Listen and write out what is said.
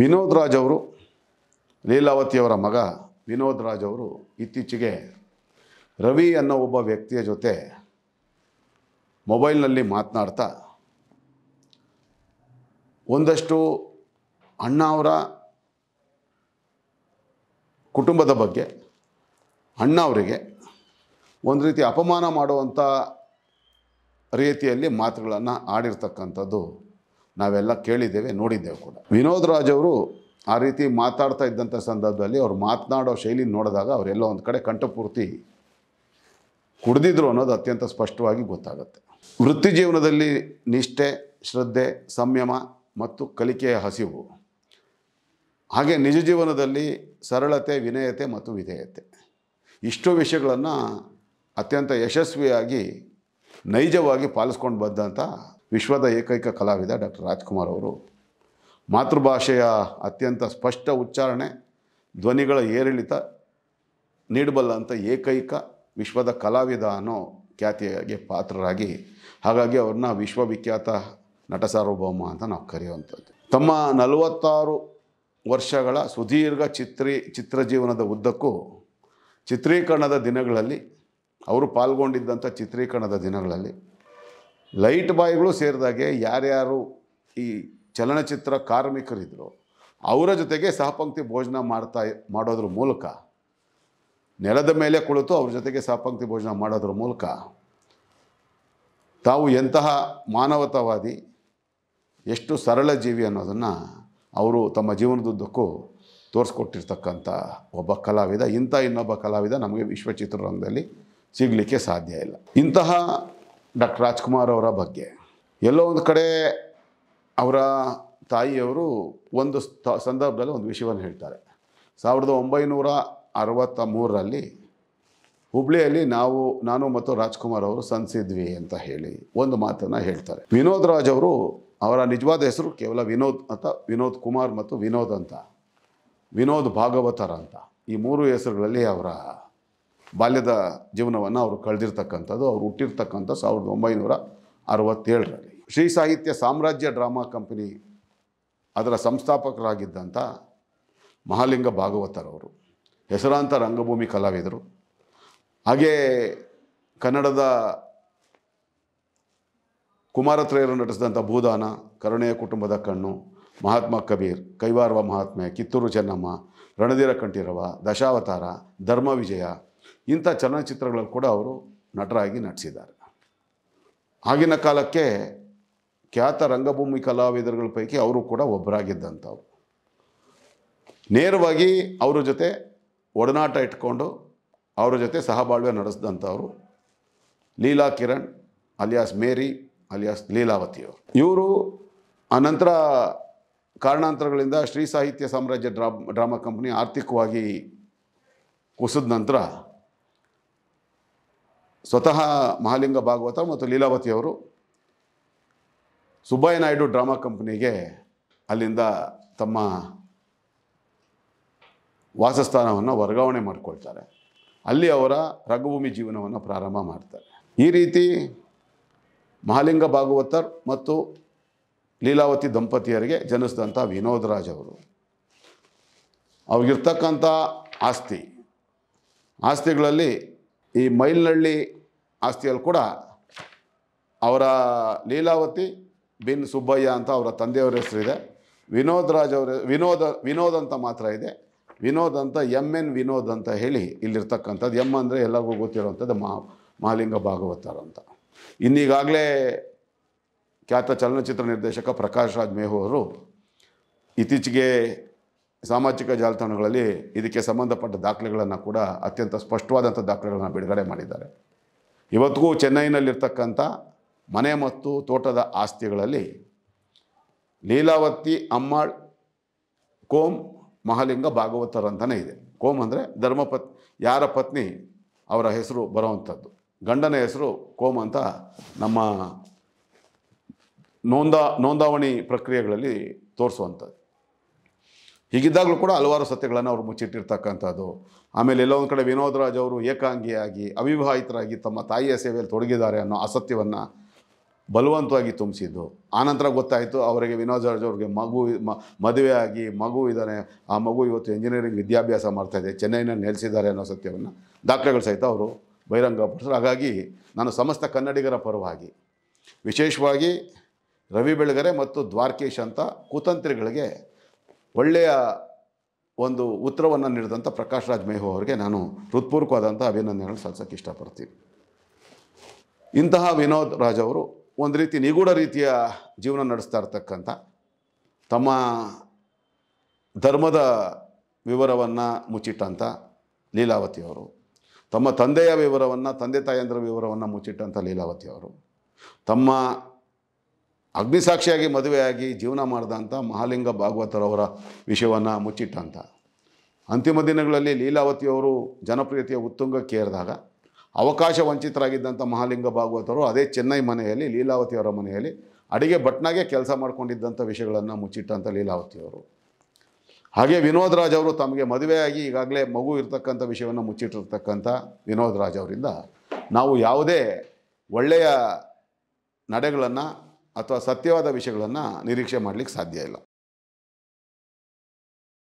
ವಿನೋದ್ ರಾಜ್ ಅವರು ಲೀಲಾವತಿಯವರ ಮಗ ವಿನೋದ್ ರಾಜ್ ಅವರು ಇತ್ತೀಚೆಗೆ ರವಿ ಅನ್ನೋ ಒಬ್ಬ ವ್ಯಕ್ತಿಯ ಜೊತೆ ಮೊಬೈಲ್ನಲ್ಲಿ ಮಾತನಾಡ್ತಾ ಒಂದಷ್ಟು ಅಣ್ಣ ಅವರ ಕುಟುಂಬದ ಬಗ್ಗೆ ಅಣ್ಣ ಅವರಿಗೆ ಒಂದು ರೀತಿ ಅಪಮಾನ ಮಾಡುವಂಥ ರೀತಿಯಲ್ಲಿ ಮಾತುಗಳನ್ನು ಆಡಿರ್ತಕ್ಕಂಥದ್ದು ನಾವೆಲ್ಲ ಕೇಳಿದ್ದೇವೆ ನೋಡಿದ್ದೇವೆ ಕೂಡ ವಿನೋದ್ ರಾಜ್ ಅವರು ಆ ರೀತಿ ಮಾತಾಡ್ತಾ ಇದ್ದಂಥ ಸಂದರ್ಭದಲ್ಲಿ ಅವ್ರು ಮಾತನಾಡೋ ಶೈಲಿ ನೋಡಿದಾಗ ಅವರೆಲ್ಲ ಒಂದು ಕಡೆ ಕಂಠಪೂರ್ತಿ ಕುಡಿದಿದ್ರು ಅನ್ನೋದು ಅತ್ಯಂತ ಸ್ಪಷ್ಟವಾಗಿ ಗೊತ್ತಾಗುತ್ತೆ ವೃತ್ತಿ ಜೀವನದಲ್ಲಿ ನಿಷ್ಠೆ ಶ್ರದ್ಧೆ ಸಂಯಮ ಮತ್ತು ಕಲಿಕೆಯ ಹಸಿವು ಹಾಗೆ ನಿಜ ಜೀವನದಲ್ಲಿ ಸರಳತೆ ವಿನಯತೆ ಮತ್ತು ವಿಧೇಯತೆ ಇಷ್ಟು ವಿಷಯಗಳನ್ನು ಅತ್ಯಂತ ಯಶಸ್ವಿಯಾಗಿ ನೈಜವಾಗಿ ಪಾಲಿಸ್ಕೊಂಡು ಬಂದಂಥ ವಿಶ್ವದ ಏಕೈಕ ಕಲಾವಿದ ಡಾಕ್ಟರ್ ರಾಜ್ಕುಮಾರ್ ಅವರು ಮಾತೃಭಾಷೆಯ ಅತ್ಯಂತ ಸ್ಪಷ್ಟ ಉಚ್ಚಾರಣೆ ಧ್ವನಿಗಳ ಏರಿಳಿತ ನೀಡಬಲ್ಲಂಥ ಏಕೈಕ ವಿಶ್ವದ ಕಲಾವಿದ ಅನ್ನೋ ಖ್ಯಾತಿಯಾಗಿ ಪಾತ್ರರಾಗಿ ಹಾಗಾಗಿ ಅವ್ರನ್ನ ವಿಶ್ವವಿಖ್ಯಾತ ನಟ ಸಾರ್ವಭೌಮ ಅಂತ ನಾವು ಕರೆಯುವಂಥದ್ದು ತಮ್ಮ ನಲವತ್ತಾರು ವರ್ಷಗಳ ಸುದೀರ್ಘ ಚಿತ್ರೀ ಚಿತ್ರಜೀವನದ ಉದ್ದಕ್ಕೂ ಚಿತ್ರೀಕರಣದ ದಿನಗಳಲ್ಲಿ ಅವರು ಪಾಲ್ಗೊಂಡಿದ್ದಂಥ ಚಿತ್ರೀಕರಣದ ದಿನಗಳಲ್ಲಿ ಲೈಟ್ ಬಾಯ್ಗಳು ಸೇರಿದಾಗೆ ಯಾರ್ಯಾರು ಈ ಚಲನಚಿತ್ರ ಕಾರ್ಮಿಕರಿದ್ದರು ಅವರ ಜೊತೆಗೆ ಸಹಪಂಕ್ತಿ ಭೋಜನ ಮಾಡ್ತಾ ಮಾಡೋದ್ರ ಮೂಲಕ ನೆಲದ ಮೇಲೆ ಕುಳಿತು ಅವ್ರ ಜೊತೆಗೆ ಸಹಪಂಕ್ತಿ ಭೋಜನ ಮಾಡೋದ್ರ ಮೂಲಕ ತಾವು ಎಂತಹ ಮಾನವತಾವಾದಿ ಎಷ್ಟು ಸರಳ ಜೀವಿ ಅನ್ನೋದನ್ನು ಅವರು ತಮ್ಮ ಜೀವನದುದ್ದಕ್ಕೂ ತೋರಿಸ್ಕೊಟ್ಟಿರ್ತಕ್ಕಂಥ ಒಬ್ಬ ಕಲಾವಿದ ಇಂಥ ಇನ್ನೊಬ್ಬ ಕಲಾವಿದ ನಮಗೆ ವಿಶ್ವ ಚಿತ್ರರಂಗದಲ್ಲಿ ಸಿಗಲಿಕ್ಕೆ ಸಾಧ್ಯ ಇಲ್ಲ ಇಂತಹ ಡಾಕ್ಟರ್ ರಾಜ್ಕುಮಾರ್ ಅವರ ಬಗ್ಗೆ ಎಲ್ಲೋ ಒಂದು ಕಡೆ ಅವರ ತಾಯಿಯವರು ಒಂದು ಸಂದರ್ಭದಲ್ಲಿ ಒಂದು ವಿಷಯವನ್ನು ಹೇಳ್ತಾರೆ ಸಾವಿರದ ಒಂಬೈನೂರ ಅರವತ್ತ ಮೂರರಲ್ಲಿ ಹುಬ್ಳಿಯಲ್ಲಿ ನಾವು ನಾನು ಮತ್ತು ರಾಜ್ಕುಮಾರ್ ಅವರು ಸನ್ಸಿದ್ವಿ ಅಂತ ಹೇಳಿ ಒಂದು ಮಾತನ್ನು ಹೇಳ್ತಾರೆ ವಿನೋದ್ ರಾಜ್ ಅವರು ಅವರ ನಿಜವಾದ ಹೆಸರು ಕೇವಲ ವಿನೋದ್ ಅಂತ ವಿನೋದ್ ಕುಮಾರ್ ಮತ್ತು ವಿನೋದ್ ಅಂತ ವಿನೋದ್ ಭಾಗವತರ ಅಂತ ಈ ಮೂರು ಹೆಸರುಗಳಲ್ಲಿ ಅವರ ಬಾಲ್ಯದ ಜೀವನವನ್ನು ಅವರು ಕಳೆದಿರ್ತಕ್ಕಂಥದ್ದು ಅವರು ಹುಟ್ಟಿರ್ತಕ್ಕಂಥ ಸಾವಿರದ ಒಂಬೈನೂರ ಅರವತ್ತೇಳರಲ್ಲಿ ಶ್ರೀ ಸಾಹಿತ್ಯ ಸಾಮ್ರಾಜ್ಯ ಡ್ರಾಮಾ ಕಂಪನಿ ಅದರ ಸಂಸ್ಥಾಪಕರಾಗಿದ್ದಂಥ ಮಹಾಲಿಂಗ ಭಾಗವತರವರು ಹೆಸರಾಂತ ರಂಗಭೂಮಿ ಕಲಾವಿದರು ಹಾಗೇ ಕನ್ನಡದ ಕುಮಾರತ್ರಯರು ನಟಿಸಿದಂಥ ಭೂದಾನ ಕರುಣೆಯ ಕುಟುಂಬದ ಕಣ್ಣು ಮಹಾತ್ಮ ಕಬೀರ್ ಕೈವಾರವ ಮಹಾತ್ಮೆ ಕಿತ್ತೂರು ಚೆನ್ನಮ್ಮ ರಣಧೀರ ಕಂಠೀರವ ದಶಾವತಾರ ಧರ್ಮ ವಿಜಯ ಇಂಥ ಚಲನಚಿತ್ರಗಳಲ್ಲಿ ಕೂಡ ಅವರು ನಟರಾಗಿ ನಟಿಸಿದ್ದಾರೆ ಆಗಿನ ಕಾಲಕ್ಕೆ ಖ್ಯಾತ ರಂಗಭೂಮಿ ಕಲಾವಿದರುಗಳ ಪೈಕಿ ಅವರು ಕೂಡ ಒಬ್ಬರಾಗಿದ್ದಂಥವ್ರು ನೇರವಾಗಿ ಅವರ ಜೊತೆ ಒಡನಾಟ ಇಟ್ಕೊಂಡು ಅವರ ಜೊತೆ ಸಹಬಾಳ್ವೆ ನಡೆಸಿದಂಥವರು Leela Kiran alias Mary alias ಲೀಲಾವತಿಯವರು ಇವರು ಅನಂತರ ಕಾರಣಾಂತರಗಳಿಂದ ಶ್ರೀ ಸಾಹಿತ್ಯ ಸಾಮ್ರಾಜ್ಯ ಡ್ರಾ ಡ್ರಾಮಾ ಕಂಪ್ನಿ ಆರ್ಥಿಕವಾಗಿ ಕುಸಿದ ನಂತರ ಸ್ವತಃ ಮಹಾಲಿಂಗ ಭಾಗವತ ಮತ್ತು ಲೀಲಾವತಿ ಅವರು ಸುಬ್ಬಯ್ಯ ನಾಯ್ಡು ಡ್ರಾಮಾ ಕಂಪ್ನಿಗೆ ಅಲ್ಲಿಂದ ತಮ್ಮ ವಾಸಸ್ಥಾನವನ್ನು ವರ್ಗಾವಣೆ ಮಾಡಿಕೊಳ್ತಾರೆ ಅಲ್ಲಿ ಅವರ ರಂಗಭೂಮಿ ಜೀವನವನ್ನು ಪ್ರಾರಂಭ ಮಾಡ್ತಾರೆ ಈ ರೀತಿ ಮಹಾಲಿಂಗ ಭಾಗವತರ್ ಮತ್ತು ಲೀಲಾವತಿ ದಂಪತಿಯರಿಗೆ ಜನಿಸಿದಂಥ ವಿನೋದರಾಜ್ ಅವರು ಅವ್ರಿಗಿರ್ತಕ್ಕಂಥ ಆಸ್ತಿ ಆಸ್ತಿಗಳಲ್ಲಿ ಈ ಮೈಲ್ನಳ್ಳಿ ಆಸ್ತಿಯಲ್ಲಿ ಕೂಡ ಅವರ ಲೀಲಾವತಿ ಬಿನ್ ಸುಬ್ಬಯ್ಯ ಅಂತ ಅವರ ತಂದೆಯವರ ಹೆಸರಿದೆ ವಿನೋದ್ ರಾಜ್ ಅವರ ವಿನೋದ ವಿನೋದ್ ಅಂತ ಮಾತ್ರ ಇದೆ ವಿನೋದ್ ಅಂತ ಎಮ್ ಎನ್ ವಿನೋದ್ ಅಂತ ಹೇಳಿ ಇಲ್ಲಿರ್ತಕ್ಕಂಥದ್ದು ಎಮ್ ಅಂದರೆ ಎಲ್ಲರಿಗೂ ಗೊತ್ತಿರುವಂಥದ್ದು ಮಾ ಮಹಾಲಿಂಗ ಭಾಗವತರು ಅಂತ ಇನ್ನೀಗಾಗಲೇ ಖ್ಯಾತ ಚಲನಚಿತ್ರ ನಿರ್ದೇಶಕ ಪ್ರಕಾಶ್ ರಾಜ್ ಮೇಹು ಅವರು ಇತ್ತೀಚೆಗೆ ಸಾಮಾಜಿಕ ಜಾಲತಾಣಗಳಲ್ಲಿ ಇದಕ್ಕೆ ಸಂಬಂಧಪಟ್ಟ ದಾಖಲೆಗಳನ್ನು ಕೂಡ ಅತ್ಯಂತ ಸ್ಪಷ್ಟವಾದಂಥ ದಾಖಲೆಗಳನ್ನು ಬಿಡುಗಡೆ ಮಾಡಿದ್ದಾರೆ ಇವತ್ತಿಗೂ ಚೆನ್ನೈನಲ್ಲಿರ್ತಕ್ಕಂಥ ಮನೆ ಮತ್ತು ತೋಟದ ಆಸ್ತಿಗಳಲ್ಲಿ ಲೀಲಾವತಿ ಅಮ್ಮಾಳ್ ಕೋಮ್ ಮಹಾಲಿಂಗ ಭಾಗವತರ್ ಅಂತಲೇ ಇದೆ ಕೋಮ್ ಅಂದರೆ ಧರ್ಮಪತ್ ಯಾರ ಪತ್ನಿ ಅವರ ಹೆಸರು ಬರೋವಂಥದ್ದು ಗಂಡನ ಹೆಸರು ಕೋಮ್ ಅಂತ ನಮ್ಮ ನೋಂದ ನೋಂದಾವಣಿ ಪ್ರಕ್ರಿಯೆಗಳಲ್ಲಿ ತೋರಿಸುವಂಥದ್ದು ಹೀಗಿದ್ದಾಗಲೂ ಕೂಡ ಹಲವಾರು ಸತ್ಯಗಳನ್ನು ಅವರು ಮುಚ್ಚಿಟ್ಟಿರ್ತಕ್ಕಂಥದ್ದು ಆಮೇಲೆ ಎಲ್ಲೋ ಒಂದು ಕಡೆ ವಿನೋದರಾಜ್ ಅವರು ಏಕಾಂಗಿಯಾಗಿ ಅವಿವಾಹಿತರಾಗಿ ತಮ್ಮ ತಾಯಿಯ ಸೇವೆಯಲ್ಲಿ ತೊಡಗಿದ್ದಾರೆ ಅನ್ನೋ ಅಸತ್ಯವನ್ನು ಬಲವಂತವಾಗಿ ತುಂಬಿಸಿದ್ದು ಆನಂತರ ಗೊತ್ತಾಯಿತು ಅವರಿಗೆ ರಾಜ್ ಅವ್ರಿಗೆ ಮಗು ಮದುವೆ ಆಗಿ ಮಗು ಇದ್ದಾನೆ ಆ ಮಗು ಇವತ್ತು ಇಂಜಿನಿಯರಿಂಗ್ ವಿದ್ಯಾಭ್ಯಾಸ ಮಾಡ್ತಾಯಿದೆ ಚೆನ್ನೈನಲ್ಲಿ ನೆಲೆಸಿದ್ದಾರೆ ಅನ್ನೋ ಸತ್ಯವನ್ನು ದಾಖಲೆಗಳು ಸಹಿತ ಅವರು ಪಡಿಸ್ರು ಹಾಗಾಗಿ ನಾನು ಸಮಸ್ತ ಕನ್ನಡಿಗರ ಪರವಾಗಿ ವಿಶೇಷವಾಗಿ ರವಿ ಬೆಳಗರೆ ಮತ್ತು ದ್ವಾರಕೀಶ್ ಅಂತ ಕುತಂತ್ರಿಗಳಿಗೆ ಒಳ್ಳೆಯ ಒಂದು ಉತ್ತರವನ್ನು ನೀಡಿದಂಥ ಪ್ರಕಾಶ್ ರಾಜ್ ಮೇಹು ಅವರಿಗೆ ನಾನು ಹೃತ್ಪೂರ್ವಕವಾದಂಥ ಅಭಿನಂದನೆಗಳನ್ನು ಸಲ್ಲಿಸೋಕೆ ಇಷ್ಟಪಡ್ತೀನಿ ಇಂತಹ ವಿನೋದ್ ರಾಜ್ ಅವರು ಒಂದು ರೀತಿ ನಿಗೂಢ ರೀತಿಯ ಜೀವನ ನಡೆಸ್ತಾ ಇರ್ತಕ್ಕಂಥ ತಮ್ಮ ಧರ್ಮದ ವಿವರವನ್ನು ಮುಚ್ಚಿಟ್ಟಂಥ ಲೀಲಾವತಿಯವರು ತಮ್ಮ ತಂದೆಯ ವಿವರವನ್ನು ತಂದೆ ತಾಯಂದ್ರ ವಿವರವನ್ನು ಮುಚ್ಚಿಟ್ಟಂಥ ಲೀಲಾವತಿಯವರು ತಮ್ಮ ಅಗ್ನಿಸಾಕ್ಷಿಯಾಗಿ ಮದುವೆಯಾಗಿ ಜೀವನ ಮಾಡಿದಂಥ ಮಹಾಲಿಂಗ ಭಾಗವತರವರ ವಿಷಯವನ್ನು ಮುಚ್ಚಿಟ್ಟಂಥ ಅಂತಿಮ ದಿನಗಳಲ್ಲಿ ಲೀಲಾವತಿಯವರು ಜನಪ್ರಿಯತೆಯ ಉತ್ತುಂಗಕ್ಕೇರಿದಾಗ ಅವಕಾಶ ವಂಚಿತರಾಗಿದ್ದಂಥ ಮಹಾಲಿಂಗ ಭಾಗವತರು ಅದೇ ಚೆನ್ನೈ ಮನೆಯಲ್ಲಿ ಲೀಲಾವತಿಯವರ ಮನೆಯಲ್ಲಿ ಅಡಿಗೆ ಭಟ್ನಾಗೆ ಕೆಲಸ ಮಾಡ್ಕೊಂಡಿದ್ದಂಥ ವಿಷಯಗಳನ್ನು ಮುಚ್ಚಿಟ್ಟಂಥ ಲೀಲಾವತಿಯವರು ಹಾಗೆ ರಾಜ್ ಅವರು ತಮಗೆ ಮದುವೆಯಾಗಿ ಈಗಾಗಲೇ ಮಗು ಇರತಕ್ಕಂಥ ವಿಷಯವನ್ನು ಮುಚ್ಚಿಟ್ಟಿರ್ತಕ್ಕಂಥ ವಿನೋದರಾಜ್ ಅವರಿಂದ ನಾವು ಯಾವುದೇ ಒಳ್ಳೆಯ ನಡೆಗಳನ್ನು ಅಥವಾ ಸತ್ಯವಾದ ವಿಷಯಗಳನ್ನು ನಿರೀಕ್ಷೆ ಮಾಡಲಿಕ್ಕೆ ಸಾಧ್ಯ ಇಲ್ಲ